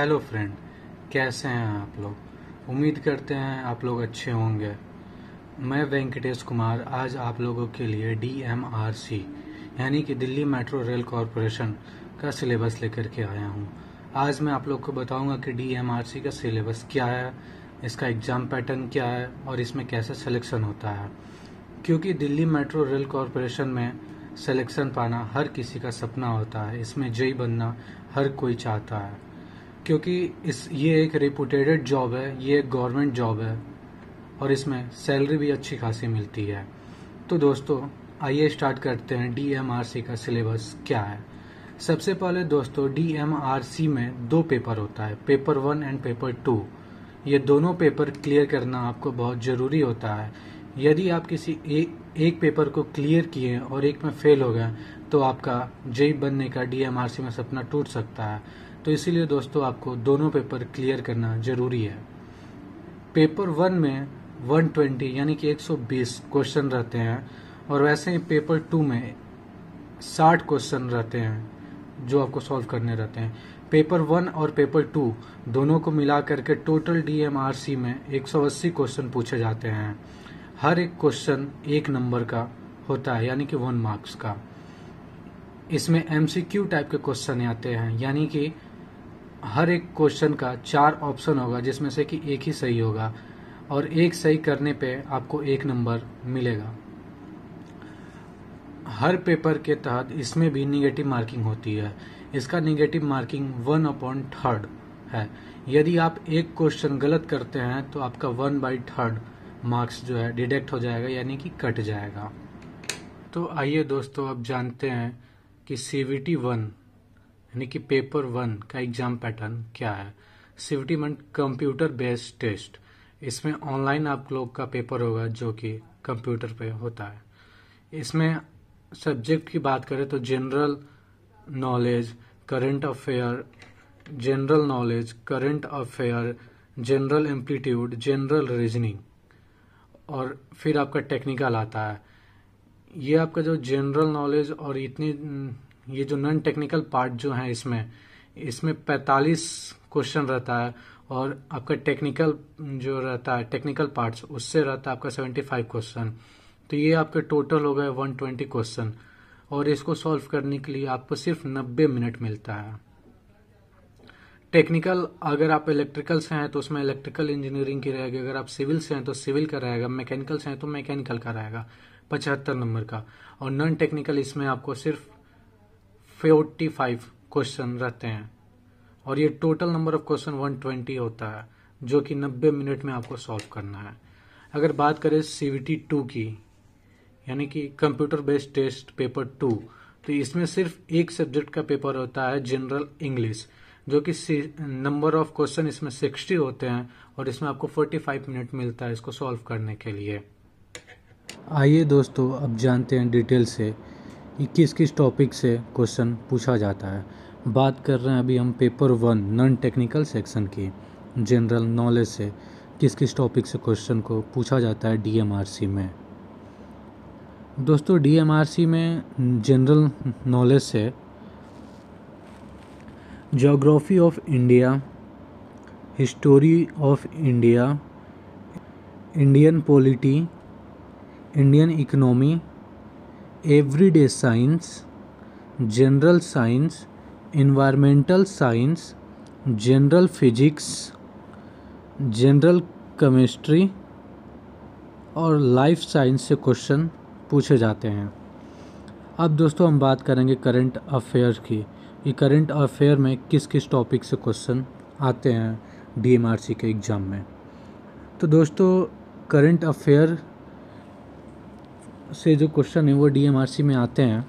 hello friend कैसे हैं आप लोग उम्मीद करते हैं आप लोग अच्छे होंगे मैं वेंकटेश कुमार आज आप लोगों के लिए डी एम आर सी यानी कि दिल्ली मेट्रो रेल कॉरपोरेशन का सिलेबस लेकर के आया हूँ आज मैं आप लोग को बताऊंगा कि डी एम आर सी का सिलेबस क्या है इसका एग्ज़ाम पैटर्न क्या है और इसमें कैसे सिलेक्शन होता है क्योंकि दिल्ली मेट्रो रेल कॉरपोरेशन में सिलेक्शन पाना हर किसी का सपना होता है इसमें जय बनना हर कोई चाहता है क्योंकि इस ये एक रिपूटेड जॉब है ये एक गवर्नमेंट जॉब है और इसमें सैलरी भी अच्छी खासी मिलती है तो दोस्तों आइए स्टार्ट करते हैं डीएमआरसी का सिलेबस क्या है सबसे पहले दोस्तों डीएमआरसी में दो पेपर होता है paper one and paper two ये दोनों पेपर क्लियर करना आपको बहुत ज़रूरी होता है यदि आप किसी एक एक पेपर को क्लियर किए और एक में फेल हो गए तो आपका जेई बनने का डीएमआरसी में सपना टूट सकता है तो इसीलिए दोस्तों आपको दोनों पेपर क्लियर करना जरूरी है पेपर वन में 120 यानी कि 120 क्वेश्चन रहते हैं और वैसे ही पेपर टू में 60 क्वेश्चन रहते हैं जो आपको सॉल्व करने रहते हैं पेपर वन और पेपर टू दोनों को मिला करके टोटल डीएमआरसी में 180 क्वेश्चन पूछे जाते हैं हर एक क्वेश्चन एक नंबर का होता है यानी कि वन मार्क्स का इसमें एमसीक्यू टाइप के क्वेश्चन आते हैं यानी कि हर एक क्वेश्चन का चार ऑप्शन होगा जिसमें से कि एक ही सही होगा और एक सही करने पे आपको एक नंबर मिलेगा हर पेपर के तहत इसमें भी निगेटिव मार्किंग होती है इसका negative marking one upon third है यदि आप एक क्वेश्चन गलत करते हैं तो आपका वन बाई थर्ड मार्क्स जो है डिडेक्ट हो जाएगा यानी कि कट जाएगा तो आइए दोस्तों अब जानते हैं कि सीवीटी वन यानी कि पेपर वन का एग्जाम पैटर्न क्या है CBT one computer based test इसमें ऑनलाइन आप लोग का पेपर होगा जो कि कंप्यूटर पे होता है इसमें सब्जेक्ट की बात करें तो general knowledge current affair general knowledge current affair general aptitude general reasoning और फिर आपका टेक्निकल आता है ये आपका जो जनरल नॉलेज और इतनी ये जो नॉन टेक्निकल पार्ट जो है इसमें इसमें 45 क्वेश्चन रहता है और आपका टेक्निकल जो रहता है टेक्निकल पार्ट्स उससे रहता है आपका 75 क्वेश्चन तो ये आपके टोटल हो गए 120 क्वेश्चन और इसको सॉल्व करने के लिए आपको सिर्फ 90 मिनट मिलता है टेक्निकल अगर आप इलेक्ट्रिकल से हैं तो उसमें इलेक्ट्रिकल इंजीनियरिंग की रहेगी अगर आप सिविल से हैं तो सिविल का रहेगा मैकेनिकल से हैं तो मैकेनिकल का रहेगा पचहत्तर नंबर का और नॉन टेक्निकल इसमें आपको सिर्फ फोर्टी फाइव क्वेश्चन रहते हैं और ये total number of question one twenty होता है जो कि नब्बे मिनट में आपको सॉल्व करना है अगर बात करें सीवीटी टू की यानी कि computer based test paper two तो इसमें सिर्फ एक सब्जेक्ट का पेपर होता है जनरल इंग्लिश जो कि नंबर ऑफ क्वेश्चन इसमें सिक्सटी होते हैं और इसमें आपको फोर्टी फाइव मिनट मिलता है इसको सॉल्व करने के लिए आइए दोस्तों अब जानते हैं डिटेल से किस किस टॉपिक से क्वेश्चन पूछा जाता है बात कर रहे हैं अभी हम paper one non technical section की जनरल नॉलेज से किस किस टॉपिक से क्वेश्चन को पूछा जाता है डीएमआरसी में दोस्तों डीएमआरसी में जनरल नॉलेज से geography of India history of India Indian polity Indian economy everyday science general science environmental science general physics general chemistry और लाइफ साइंस से क्वेश्चन पूछे जाते हैं अब दोस्तों हम बात करेंगे करंट अफेयर की कि करंट अफेयर में किस किस टॉपिक से क्वेश्चन आते हैं डीएमआरसी के एग्ज़ाम में तो दोस्तों करंट अफेयर से जो क्वेश्चन है वो डीएमआरसी में आते हैं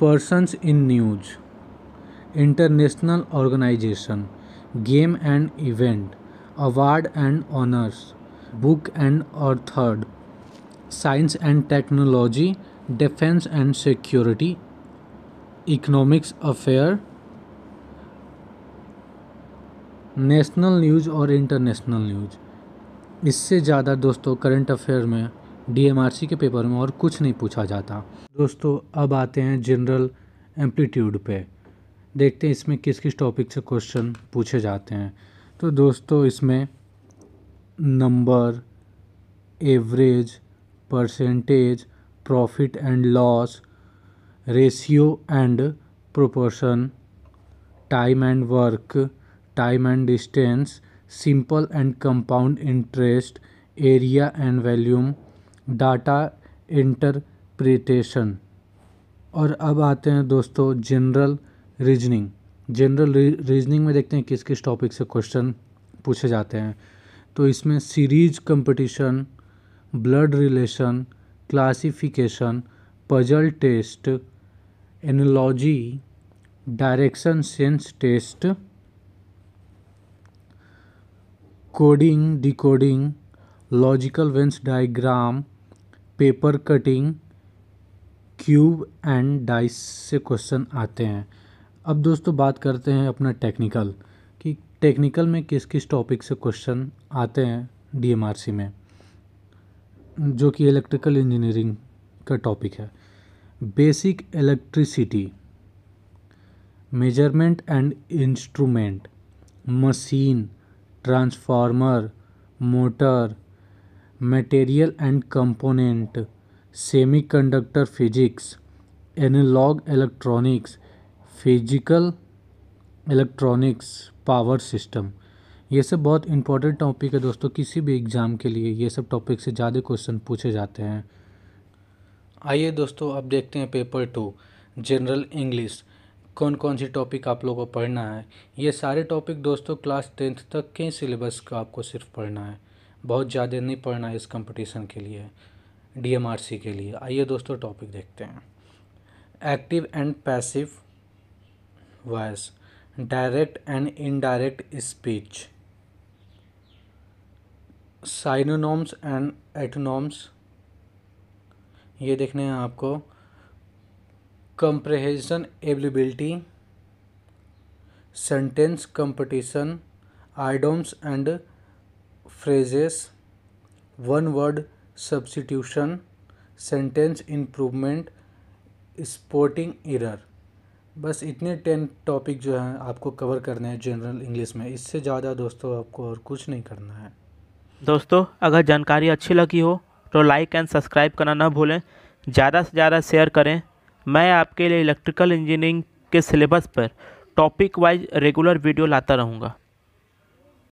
persons in news international organization game and event award and honours book and author science and technology defence and security economics affair national news और इंटरनेशनल न्यूज़ इससे ज़्यादा दोस्तों करंट अफेयर में डीएमआरसी के पेपर में और कुछ नहीं पूछा जाता दोस्तों अब आते हैं जनरल एम्पलीट्यूड पे देखते हैं इसमें किस किस टॉपिक से क्वेश्चन पूछे जाते हैं तो दोस्तों इसमें number average percentage profit and loss ratio and proportion time and work time and distance simple and compound interest area and volume data interpretation और अब आते हैं दोस्तों जनरल रीजनिंग जनरल रीजनिंग में देखते हैं किस किस टॉपिक से क्वेश्चन पूछे जाते हैं तो इसमें series completion blood relation classification puzzle test analogy direction sense test coding decoding logical venn diagram paper cutting cube and dice से क्वेश्चन आते हैं अब दोस्तों बात करते हैं अपना टेक्निकल कि टेक्निकल में किस किस टॉपिक से क्वेश्चन आते हैं डीएमआरसी में जो कि इलेक्ट्रिकल इंजीनियरिंग का टॉपिक है basic electricity measurement and instrument machine transformer motor material and component semiconductor physics analog electronics physical electronics power system ये सब बहुत इंपॉर्टेंट टॉपिक है दोस्तों किसी भी एग्ज़ाम के लिए ये सब टॉपिक से ज़्यादा क्वेश्चन पूछे जाते हैं आइए दोस्तों अब देखते हैं पेपर टू जनरल इंग्लिश कौन कौन सी टॉपिक आप लोगों को पढ़ना है ये सारे टॉपिक दोस्तों क्लास टेंथ तक के सिलेबस का आपको सिर्फ पढ़ना है बहुत ज़्यादा नहीं पढ़ना है इस कंपटीशन के लिए डीएमआरसी के लिए आइए दोस्तों टॉपिक देखते हैं active and passive voice direct and indirect speech synonyms and antonyms ये देखने हैं आपको comprehension availability sentence completion idioms and phrases one word substitution sentence improvement spotting error बस इतने टेन टॉपिक जो हैं आपको कवर करने हैं जनरल इंग्लिश में इससे ज़्यादा दोस्तों आपको और कुछ नहीं करना है दोस्तों अगर जानकारी अच्छी लगी हो तो लाइक एंड सब्सक्राइब करना ना भूलें ज़्यादा से ज़्यादा शेयर करें मैं आपके लिए इलेक्ट्रिकल इंजीनियरिंग के सिलेबस पर टॉपिक वाइज रेगुलर वीडियो लाता रहूँगा